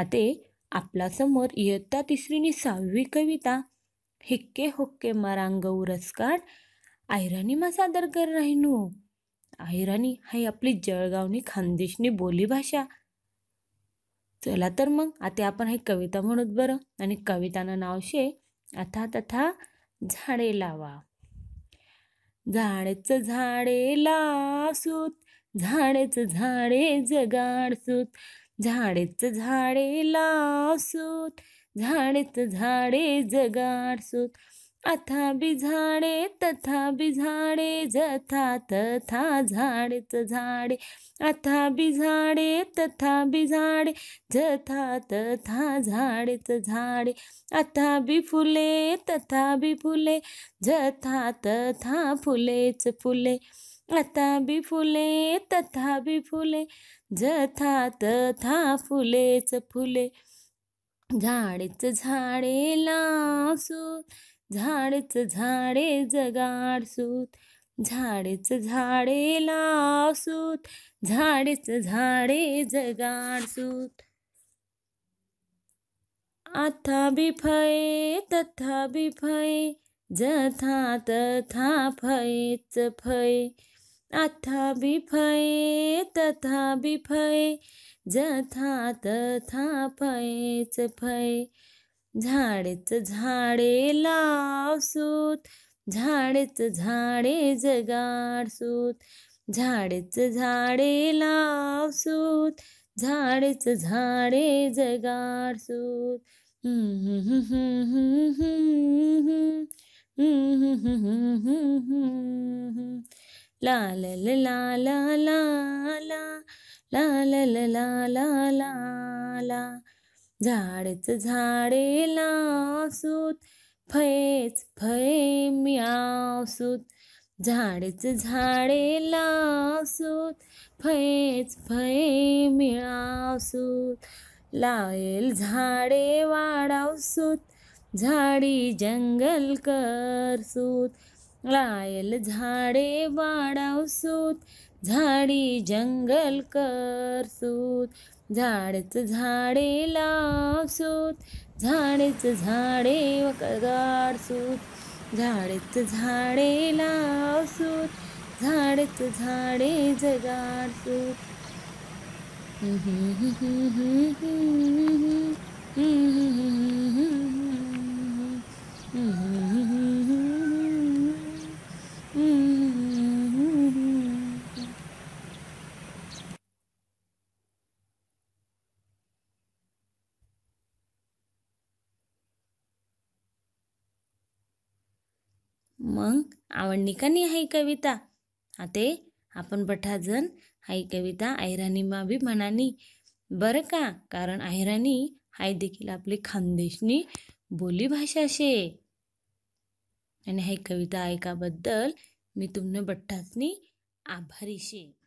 आते आपला समोर इयत्ता तिसरीनी सहावी कविता हिक्के होक्के मरांग उरसकाट मा सादर कर राहिनू आयराणी हाय आपली जळगावनी खानदेशनी बोलीभाषा चला तर मग आता आपण हे कविता म्हणत बरं आणि कवितानं नाव शे आता तथा झाडे लावा झाडेच झाडे लासूत झाडेच झाडे जगाडसूत झाडेच झाडे लावसूत झाडेच झाडे जगाडसूत अथा बी झाडे तथा बी झाडे जथा तथा झाडेच झाडे अथा बी झाडे तथा बी झाडे जथा तथा झाडेच झाडे अथा बी फुले तथा बी फुले जथा तथा फुलेच फुले आता बी फुले तथा बी फुले जथा तथा फुलेच फुले झाडेच झाडे लासूत झाडेच झाडे जगाडसूत झाडेच झाडे लासूत झाडेच झाडे जगाडसूत आता बी फये तथा बी फये जथा तथा फयेच फये अथा फय तथा फय जथा तथा फयेच फये झाडेच झाडे लावसूत झाडेच झाडे जगाडसूत झाडेच झाडे लावसूत झाडेच झाडे जगाडसूत हम्म ला ला ला ला ला ला ला ला ला ला ला ला झाडच झाडे लासूत फयेच फये मी झाडच झाडे लासूत फयेच फये मी झाडे वाढावसूत झाडी जंगल करसूत लायल झाडे वाढावसूत झाडी जंगल करसूत झाडच झाडे लावसूत झाडेच झाडे गाडसूत झाडेच झाडे लावसूत झाडच झाडे जगाडसूत हम्म मग आवडणी का नाही हाय कविता आते आपण बठाजण हाय कविता आयराणी मावी म्हणानी बरं का कारण आयराणी हाय देखील आपली खानदेशनी बोली भाषा शे आणि हाय कविता ऐकाबद्दल मी तुमनं बठ्ठासनी आभारी शे